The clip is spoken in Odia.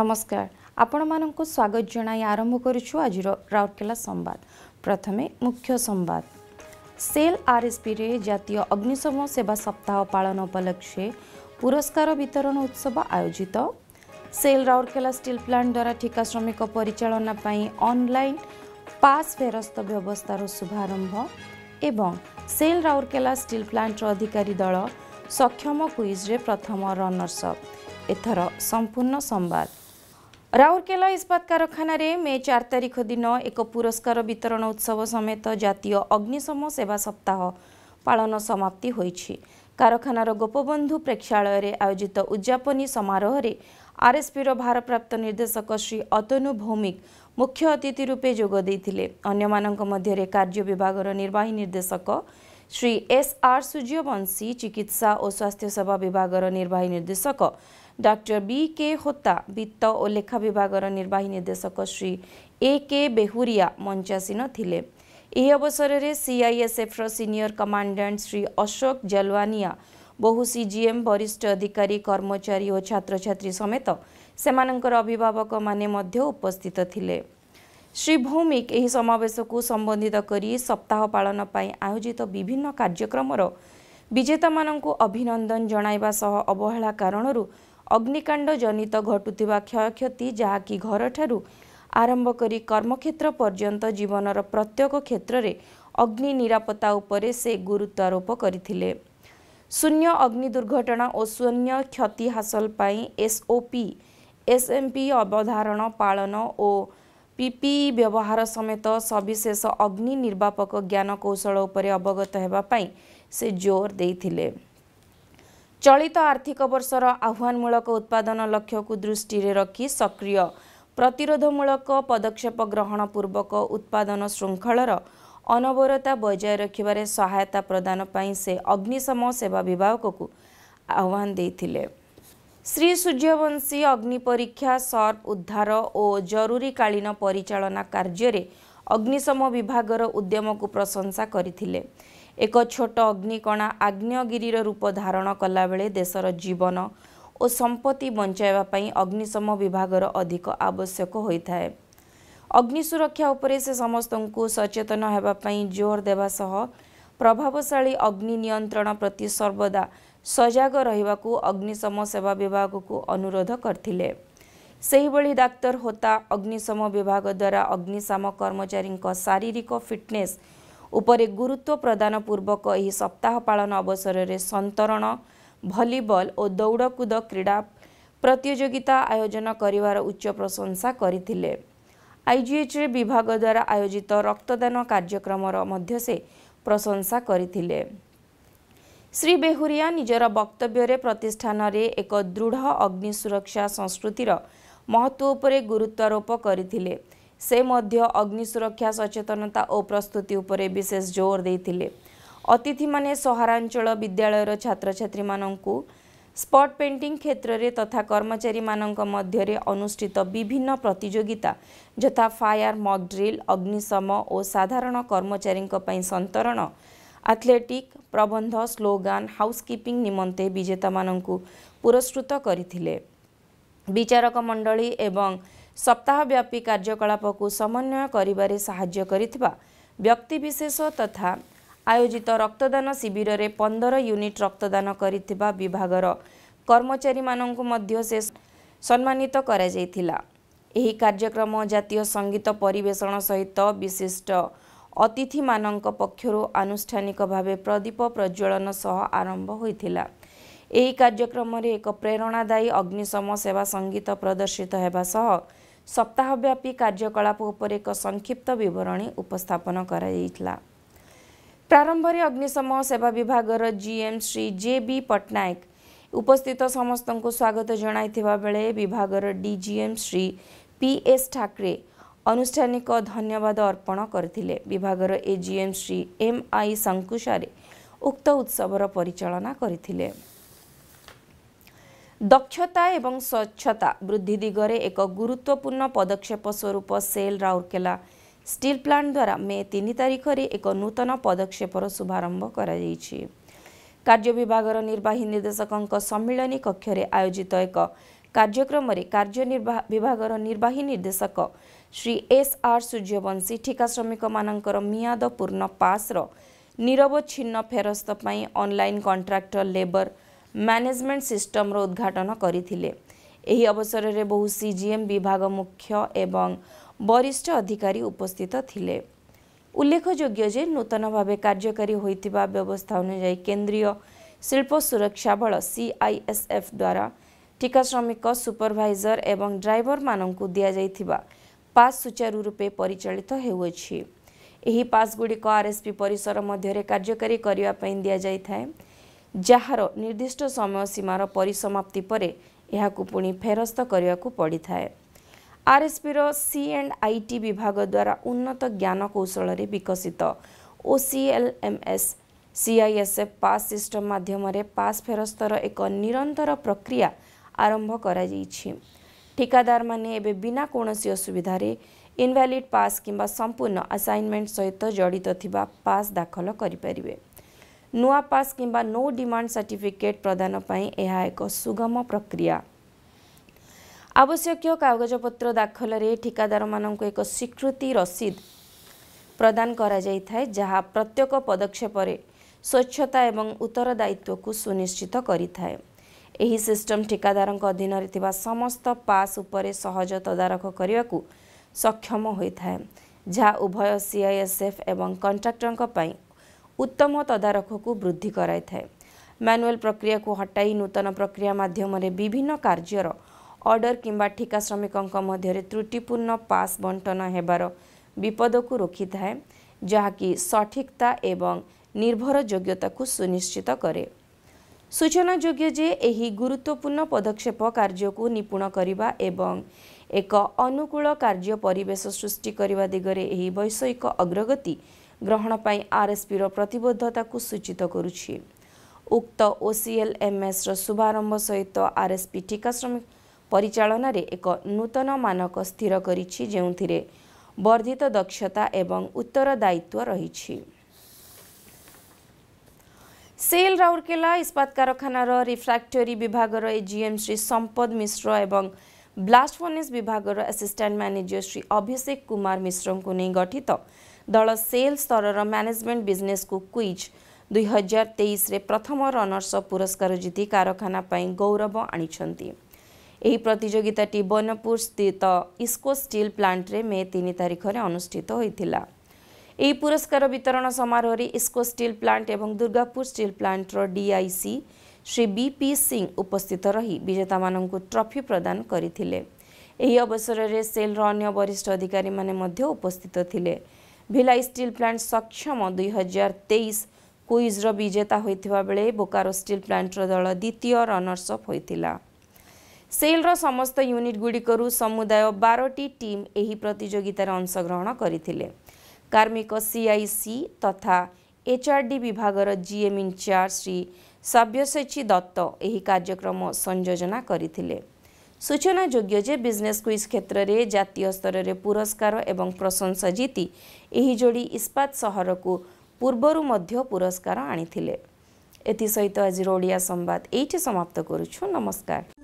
ନମସ୍କାର ଆପଣମାନଙ୍କୁ ସ୍ୱାଗତ ଜଣାଇ ଆରମ୍ଭ କରୁଛୁ ଆଜିର ରାଉରକେଲା ସମ୍ବାଦ ପ୍ରଥମେ ମୁଖ୍ୟ ସମ୍ବାଦ ସେଲ୍ ଆର୍ଏସ୍ପିରେ ଜାତୀୟ ଅଗ୍ନିଶମ ସେବା ସପ୍ତାହ ପାଳନ ଉପଲକ୍ଷେ ପୁରସ୍କାର ବିତରଣ ଉତ୍ସବ ଆୟୋଜିତ ସେଲ୍ ରାଉରକେଲା ଷ୍ଟିଲ୍ ପ୍ଲାଣ୍ଟ ଦ୍ୱାରା ଠିକା ଶ୍ରମିକ ପରିଚାଳନା ପାଇଁ ଅନ୍ଲାଇନ୍ ପାସ୍ ଫେରସ୍ତ ବ୍ୟବସ୍ଥାର ଶୁଭାରମ୍ଭ ଏବଂ ସେଲ୍ ରାଉରକେଲା ଷ୍ଟିଲ୍ ପ୍ଲାଣ୍ଟର ଅଧିକାରୀ ଦଳ ସକ୍ଷମ କୁଇଜ୍ରେ ପ୍ରଥମ ରନର୍ସଅପ୍ ଏଥର ସମ୍ପୂର୍ଣ୍ଣ ସମ୍ବାଦ राउरकेला इस्पात रे मे चार तारिख दिन एक पुरस्कार वितरण उत्सव समेत जातीय अग्निशम सेवा सप्ताह पालन समाप्ति पाँच कारखानार गोपबन्धु प्रेक्षालयर आयोजित उद्पनी आरएसपिर भारप्राप्त निर्देशक श्री अतनु भौमिक मुख्य अतिथि रूपे जोदिले अन्य मध्य विभाग र निर्वाही निर्देशक श्री एसआर सूर्यवंशी चिकित्सा स्वास्थ्य सेवा विभाग निर्वाही निर्देशक ଡକ୍ଟର ବି କେ ହୋତା ବିତ୍ତ ଓ ଲେଖା ବିଭାଗର ନିର୍ବାହୀ ନିର୍ଦ୍ଦେଶକ ଶ୍ରୀ ଏ କେ ବେହୁରିଆ ମଞ୍ଚାସୀନ ଥିଲେ ଏହି ଅବସରରେ ସିଆଇଏସ୍ଏଫ୍ର ସିନିୟର କମାଣ୍ଡାଣ୍ଟ ଶ୍ରୀ ଅଶୋକ ଜଲୱାନିଆ ବହୁ ସିଜିଏମ୍ ବରିଷ୍ଠ ଅଧିକାରୀ କର୍ମଚାରୀ ଓ ଛାତ୍ରଛାତ୍ରୀ ସମେତ ସେମାନଙ୍କର ଅଭିଭାବକମାନେ ମଧ୍ୟ ଉପସ୍ଥିତ ଥିଲେ ଶ୍ରୀ ଭୌମିକ ଏହି ସମାବେଶକୁ ସମ୍ବନ୍ଧିତ କରି ସପ୍ତାହ ପାଳନ ପାଇଁ ଆୟୋଜିତ ବିଭିନ୍ନ କାର୍ଯ୍ୟକ୍ରମର ବିଜେତାମାନଙ୍କୁ ଅଭିନନ୍ଦନ ଜଣାଇବା ସହ ଅବହେଳା କାରଣରୁ अग्निकाण्ड जन घटु क्षय कतिहाकि घर ठु आरम्भकरी कर्मक्षेत्र पर्यन्त जीवन र प्रत्येक उपरे से गुरुत्व आरोप करथिले शून्य अग्नि दुर्घटना ओ शून्य क्षति पाइ एसओपी एसएमपी अवधारणा पालन ओ पीपी व्यवहार समेत सविशेष अग्नि अग्निर्वापक ज्ञान कौशल उपरे अवगत हेबा पाइ से जोर सोरे ଚଳିତ ଆର୍ଥିକ ବର୍ଷର ଆହ୍ୱାନମୂଳକ ଉତ୍ପାଦନ ଲକ୍ଷ୍ୟକୁ ଦୃଷ୍ଟିରେ ରଖି ସକ୍ରିୟ ପ୍ରତିରୋଧମୂଳକ ପଦକ୍ଷେପ ଗ୍ରହଣ ପୂର୍ବକ ଉତ୍ପାଦନ ଶୃଙ୍ଖଳର ଅନବରତା ବଜାୟ ରଖିବାରେ ସହାୟତା ପ୍ରଦାନ ପାଇଁ ସେ ଅଗ୍ନିଶମ ସେବା ବିଭାଗକୁ ଆହ୍ୱାନ ଦେଇଥିଲେ ଶ୍ରୀ ସୂର୍ଯ୍ୟବଂଶୀ ଅଗ୍ନି ପରୀକ୍ଷା ସର୍ପ ଉଦ୍ଧାର ଓ ଜରୁରୀକାଳୀନ ପରିଚାଳନା କାର୍ଯ୍ୟରେ ଅଗ୍ନିଶମ ବିଭାଗର ଉଦ୍ୟମକୁ ପ୍ରଶଂସା କରିଥିଲେ एक छोट अग्निकणा आग्नेगिरीर रूप धारण कलाबे देश र जीवन ओ सम्पत्ति बञ्चापू अग्निशम विभाग र अधिक आवश्यक हुँदै अग्निसुरक्षा से समस्त सचेतन हेप जोर दबा प्रभावशा अग्नि नियन्त्रण प्रति सर्वदा सजग रु अग्निशम सेवा विभागको अनुरोध गरिाक्तर होता अग्निशम द्वारा अग्निशम कर्मचारी शारीरिक फिटनेस ଉପରେ ଗୁରୁତ୍ୱ ପ୍ରଦାନ ପୂର୍ବକ ଏହି ସପ୍ତାହ ପାଳନ ଅବସରରେ ସନ୍ତରଣ ଭଲିବଲ୍ ଓ ଦୌଡ଼କୁଦ କ୍ରୀଡ଼ା ପ୍ରତିଯୋଗିତା ଆୟୋଜନ କରିବାର ଉଚ୍ଚ ପ୍ରଶଂସା କରିଥିଲେ ଆଇଜିଏଚ୍ରେ ବିଭାଗ ଦ୍ୱାରା ଆୟୋଜିତ ରକ୍ତଦାନ କାର୍ଯ୍ୟକ୍ରମର ମଧ୍ୟ ସେ ପ୍ରଶଂସା କରିଥିଲେ ଶ୍ରୀ ବେହୁରିଆ ନିଜର ବକ୍ତବ୍ୟରେ ପ୍ରତିଷ୍ଠାନରେ ଏକ ଦୃଢ଼ ଅଗ୍ନି ସୁରକ୍ଷା ସଂସ୍କୃତିର ମହତ୍ଵ ଉପରେ ଗୁରୁତ୍ୱାରୋପ କରିଥିଲେ ସେ ମଧ୍ୟ ଅଗ୍ନି ସୁରକ୍ଷା ସଚେତନତା ଓ ପ୍ରସ୍ତୁତି ଉପରେ ବିଶେଷ ଜୋର ଦେଇଥିଲେ ଅତିଥିମାନେ ସହରାଞ୍ଚଳ ବିଦ୍ୟାଳୟର ଛାତ୍ରଛାତ୍ରୀମାନଙ୍କୁ ସ୍ପଟ୍ ପେଣ୍ଟିଂ କ୍ଷେତ୍ରରେ ତଥା କର୍ମଚାରୀମାନଙ୍କ ମଧ୍ୟରେ ଅନୁଷ୍ଠିତ ବିଭିନ୍ନ ପ୍ରତିଯୋଗିତା ଯଥା ଫାୟାର ମକ୍ଡ୍ରିଲ୍ ଅଗ୍ନିଶମ ଓ ସାଧାରଣ କର୍ମଚାରୀଙ୍କ ପାଇଁ ସନ୍ତରଣ ଆଥଲେଟିକ୍ ପ୍ରବନ୍ଧ ସ୍ଲୋଗାନ ହାଉସ୍କିପିଂ ନିମନ୍ତେ ବିଜେତାମାନଙ୍କୁ ପୁରସ୍କୃତ କରିଥିଲେ ବିଚାରକ ମଣ୍ଡଳୀ ଏବଂ ସପ୍ତାହବ୍ୟାପୀ କାର୍ଯ୍ୟକଳାପକୁ ସମନ୍ୱୟ କରିବାରେ ସାହାଯ୍ୟ କରିଥିବା ବ୍ୟକ୍ତିବିଶେଷ ତଥା ଆୟୋଜିତ ରକ୍ତଦାନ ଶିବିରରେ ପନ୍ଦର ୟୁନିଟ୍ ରକ୍ତଦାନ କରିଥିବା ବିଭାଗର କର୍ମଚାରୀମାନଙ୍କୁ ମଧ୍ୟ ସେ ସମ୍ମାନିତ କରାଯାଇଥିଲା ଏହି କାର୍ଯ୍ୟକ୍ରମ ଜାତୀୟ ସଙ୍ଗୀତ ପରିବେଷଣ ସହିତ ବିଶିଷ୍ଟ ଅତିଥିମାନଙ୍କ ପକ୍ଷରୁ ଆନୁଷ୍ଠାନିକ ଭାବେ ପ୍ରଦୀପ ପ୍ରଜ୍ୱଳନ ସହ ଆରମ୍ଭ ହୋଇଥିଲା ଏହି କାର୍ଯ୍ୟକ୍ରମରେ ଏକ ପ୍ରେରଣାଦାୟୀ ଅଗ୍ନିଶମ ସେବା ସଙ୍ଗୀତ ପ୍ରଦର୍ଶିତ ହେବା ସହ ସପ୍ତାହବ୍ୟାପୀ କାର୍ଯ୍ୟକଳାପ ଉପରେ ଏକ ସଂକ୍ଷିପ୍ତ ବିବରଣୀ ଉପସ୍ଥାପନ କରାଯାଇଥିଲା ପ୍ରାରମ୍ଭରେ ଅଗ୍ନିଶମ ସେବା ବିଭାଗର GM Shri J B Pattnaik ଉପସ୍ଥିତ ସମସ୍ତଙ୍କୁ ସ୍ୱାଗତ ଜଣାଇଥିବା ବେଳେ ବିଭାଗର DGM Shri P S Thakre ଆନୁଷ୍ଠାନିକ ଧନ୍ୟବାଦ ଅର୍ପଣ କରିଥିଲେ ବିଭାଗର ଏଜିଏମ୍ ଶ୍ରୀ ଏମ୍ଆଇ ଶଙ୍କୁଶାରେ ଉକ୍ତ ଉତ୍ସବର ପରିଚାଳନା କରିଥିଲେ ଦକ୍ଷତା ଏବଂ ସ୍ୱଚ୍ଛତା ବୃଦ୍ଧି ଦିଗରେ ଏକ ଗୁରୁତ୍ୱପୂର୍ଣ୍ଣ ପଦକ୍ଷେପ ସ୍ୱରୂପ ସେଲ୍ ରାଉରକେଲା ଷ୍ଟିଲ୍ ପ୍ଲାଣ୍ଟ ଦ୍ୱାରା ମେ ତିନି ତାରିଖରେ ଏକ ନୂତନ ପଦକ୍ଷେପର ଶୁଭାରମ୍ଭ କରାଯାଇଛି କାର୍ଯ୍ୟ ବିଭାଗର ନିର୍ବାହୀ ନିର୍ଦ୍ଦେଶକଙ୍କ ସମ୍ମିଳନୀ କକ୍ଷରେ ଆୟୋଜିତ ଏକ କାର୍ଯ୍ୟକ୍ରମରେ କାର୍ଯ୍ୟନିର୍ବାହ ବିଭାଗର ନିର୍ବାହୀ ନିର୍ଦ୍ଦେଶକ ଶ୍ରୀ ଏସ୍ ଆର୍ ସୂର୍ଯ୍ୟବଂଶୀ ଠିକା ଶ୍ରମିକମାନଙ୍କର ମିଆଦ ପୂର୍ଣ୍ଣ ପାସ୍ର ନିରବଚ୍ଛିନ୍ନ ଫେରସ୍ତ ପାଇଁ ଅନ୍ଲାଇନ୍ କଣ୍ଟ୍ରାକ୍ଟର ଲେବର୍ ମ୍ୟାନେଜମେଣ୍ଟ ସିଷ୍ଟମର ଉଦ୍ଘାଟନ କରିଥିଲେ ଏହି ଅବସରରେ ବହୁ ସିଜିଏମ୍ ବିଭାଗ ମୁଖ୍ୟ ଏବଂ ବରିଷ୍ଠ ଅଧିକାରୀ ଉପସ୍ଥିତ ଥିଲେ ଉଲ୍ଲେଖଯୋଗ୍ୟ ଯେ ନୂତନ ଭାବେ କାର୍ଯ୍ୟକାରୀ ହୋଇଥିବା ବ୍ୟବସ୍ଥା ଅନୁଯାୟୀ କେନ୍ଦ୍ରୀୟ ଶିଳ୍ପ ସୁରକ୍ଷା ବଳ ସିଆଇଏସ୍ଏଫ୍ ଦ୍ୱାରା ଠିକା ଶ୍ରମିକ ସୁପରଭାଇଜର ଏବଂ ଡ୍ରାଇଭରମାନଙ୍କୁ ଦିଆଯାଇଥିବା ପାସ୍ ସୁଚାରୁ ରୂପେ ପରିଚାଳିତ ହେଉଅଛି ଏହି ପାସ୍ଗୁଡ଼ିକ ଆର୍ଏସ୍ପି ପରିସର ମଧ୍ୟରେ କାର୍ଯ୍ୟକାରୀ କରିବା ପାଇଁ ଦିଆଯାଇଥାଏ ଯାହାର ନିର୍ଦ୍ଦିଷ୍ଟ ସମୟ ସୀମାର ପରିସମାପ୍ତି ପରେ ଏହାକୁ ପୁଣି ଫେରସ୍ତ କରିବାକୁ ପଡ଼ିଥାଏ ଆର୍ଏସ୍ପିର ସି ଏଣ୍ଡ ଆଇ ଟି ବିଭାଗ ଦ୍ୱାରା ଉନ୍ନତ ଜ୍ଞାନକୌଶଳରେ ବିକଶିତ ଓ ସିଏଲ୍ଏମ୍ଏସ୍ ସିଆଇଏସ୍ଏଫ୍ ପାସ୍ ସିଷ୍ଟମ୍ ମାଧ୍ୟମରେ ପାସ୍ ଫେରସ୍ତର ଏକ ନିରନ୍ତର ପ୍ରକ୍ରିୟା ଆରମ୍ଭ କରାଯାଇଛି ଠିକାଦାରମାନେ ଏବେ ବିନା କୌଣସି ଅସୁବିଧାରେ ଇନଭାଲିଡ୍ ପାସ୍ କିମ୍ବା ସମ୍ପୂର୍ଣ୍ଣ ଆସାଇନମେଣ୍ଟ ସହିତ ଜଡ଼ିତ ଥିବା ପାସ୍ ଦାଖଲ କରିପାରିବେ ନୂଆ ପାସ୍ କିମ୍ବା ନୋ ଡିମାଣ୍ଡ ସାର୍ଟିଫିକେଟ୍ ପ୍ରଦାନ ପାଇଁ ଏହା ଏକ ସୁଗମ ପ୍ରକ୍ରିୟା ଆବଶ୍ୟକୀୟ କାଗଜପତ୍ର ଦାଖଲରେ ଠିକାଦାରମାନଙ୍କୁ ଏକ ସ୍ୱୀକୃତି ରସିଦ ପ୍ରଦାନ କରାଯାଇଥାଏ ଯାହା ପ୍ରତ୍ୟେକ ପଦକ୍ଷେପରେ ସ୍ୱଚ୍ଛତା ଏବଂ ଉତ୍ତରଦାୟିତ୍ୱକୁ ସୁନିଶ୍ଚିତ କରିଥାଏ ଏହି ସିଷ୍ଟମ ଠିକାଦାରଙ୍କ ଅଧୀନରେ ଥିବା ସମସ୍ତ ପାସ୍ ଉପରେ ସହଜ ତଦାରଖ କରିବାକୁ ସକ୍ଷମ ହୋଇଥାଏ ଯାହା ଉଭୟ ସିଆଇଏସ୍ଏଫ୍ ଏବଂ କଣ୍ଟ୍ରାକ୍ଟରଙ୍କ ପାଇଁ ଉତ୍ତମ ତଦାରଖକୁ ବୃଦ୍ଧି କରାଇଥାଏ ମ୍ୟାନୁଆଲ୍ ପ୍ରକ୍ରିୟାକୁ ହଟାଇ ନୂତନ ପ୍ରକ୍ରିୟା ମାଧ୍ୟମରେ ବିଭିନ୍ନ କାର୍ଯ୍ୟର ଅର୍ଡ଼ର କିମ୍ବା ଠିକା ଶ୍ରମିକଙ୍କ ମଧ୍ୟରେ ତ୍ରୁଟିପୂର୍ଣ୍ଣ ପାସ୍ ବଣ୍ଟନ ହେବାର ବିପଦକୁ ରୋକିଥାଏ ଯାହାକି ସଠିକତା ଏବଂ ନିର୍ଭରଯୋଗ୍ୟତାକୁ ସୁନିଶ୍ଚିତ କରେ ସୂଚନାଯୋଗ୍ୟ ଯେ ଏହି ଗୁରୁତ୍ୱପୂର୍ଣ୍ଣ ପଦକ୍ଷେପ କାର୍ଯ୍ୟକୁ ନିପୁଣ କରିବା ଏବଂ ଏକ ଅନୁକୂଳ କାର୍ଯ୍ୟ ପରିବେଶ ସୃଷ୍ଟି କରିବା ଦିଗରେ ଏହି ବୈଷୟିକ ଅଗ୍ରଗତି ଗ୍ରହଣ ପାଇଁ ଆର୍ଏସ୍ପିର ପ୍ରତିବଦ୍ଧତାକୁ ସୂଚିତ କରୁଛି ଉକ୍ତ ଓସିଏଲ୍ଏମ୍ଏସ୍ର ଶୁଭାରମ୍ଭ ସହିତ ଆର୍ଏସ୍ପି ଠିକା ଶ୍ରମିକ ପରିଚାଳନାରେ ଏକ ନୂତନ ମାନକ ସ୍ଥିର କରିଛି ଯେଉଁଥିରେ ବର୍ଦ୍ଧିତ ଦକ୍ଷତା ଏବଂ ଉତ୍ତରଦାୟିତ୍ୱ ରହିଛି ସେଲ୍ ରାଉରକେଲା ଇସ୍ପାତ କାରଖାନାର ରିଫ୍ରାକ୍ଟୋରୀ ବିଭାଗର ଏଜିଏମ୍ ଶ୍ରୀ ସମ୍ପଦ ମିଶ୍ର ଏବଂ ବ୍ଲାଷ୍ଟଫୋନିସ୍ ବିଭାଗର ଆସିଷ୍ଟାଣ୍ଟ ମ୍ୟାନେଜର ଶ୍ରୀ ଅଭିଷେକ କୁମାର ମିଶ୍ରଙ୍କୁ ନେଇ ଗଠିତ ଦଳ ସେଲ୍ ସ୍ତରର ମ୍ୟାନେଜମେଣ୍ଟ ବିଜନେସ୍କୁ କ୍ୱିଜ୍ ଦୁଇହଜାର ତେଇଶରେ ପ୍ରଥମ ରନର୍ସ ପୁରସ୍କାର ଜିତି କାରଖାନା ପାଇଁ ଗୌରବ ଆଣିଛନ୍ତି ଏହି ପ୍ରତିଯୋଗିତାଟି ବନପୁର ସ୍ଥିତ ଇସ୍କୋ ଷ୍ଟିଲ୍ ପ୍ଲାଣ୍ଟରେ ମେ ତିନି ତାରିଖରେ ଅନୁଷ୍ଠିତ ହୋଇଥିଲା ଏହି ପୁରସ୍କାର ବିତରଣ ସମାରୋହରେ ଇସ୍କୋ ଷ୍ଟିଲ୍ ପ୍ଲାଣ୍ଟ ଏବଂ ଦୁର୍ଗାପୁର ଷ୍ଟିଲ୍ ପ୍ଲାଣ୍ଟର DIC Shri B P Singh ଉପସ୍ଥିତ ରହି ବିଜେତାମାନଙ୍କୁ ଟ୍ରଫି ପ୍ରଦାନ କରିଥିଲେ ଏହି ଅବସରରେ ସେଲ୍ର ଅନ୍ୟ ବରିଷ୍ଠ ଅଧିକାରୀମାନେ ମଧ୍ୟ ଉପସ୍ଥିତ ଥିଲେ ଭିଲାଇ ଷ୍ଟିଲ୍ ପ୍ଲାଣ୍ଟ ସକ୍ଷମ ଦୁଇହଜାର ତେଇଶ କୁଇଜ୍ର ବିଜେତା ହୋଇଥିବା ବେଳେ ବୋକାରୋ ଷ୍ଟିଲ୍ ପ୍ଲାଣ୍ଟର ଦଳ ଦ୍ୱିତୀୟ ରନର୍ସ ଅପ୍ ହୋଇଥିଲା ସେଲ୍ର ସମସ୍ତ ୟୁନିଟ୍ଗୁଡ଼ିକରୁ ସମୁଦାୟ ବାରଟି ଟିମ୍ ଏହି ପ୍ରତିଯୋଗିତାରେ ଅଂଶଗ୍ରହଣ କରିଥିଲେ କାର୍ମିକ ସିଆଇସି ତଥା ଏଚ୍ଆର୍ଡି ବିଭାଗର ଜିଏମ୍ ଇନ୍ଚାର୍ଜ ଶ୍ରୀ ସବ୍ୟସାଚୀ ଦତ୍ତ ଏହି କାର୍ଯ୍ୟକ୍ରମ ସଂଯୋଜନା କରିଥିଲେ सूचना बिजनेस क्विज क्षेत्र रे जातीय स्तर पुरस्कार एवं प्रशंसा एही जोडी इस्पात सहरको मध्य पुरस्कार सहित आज सम्वाद समाप्त करूछु नमस्कार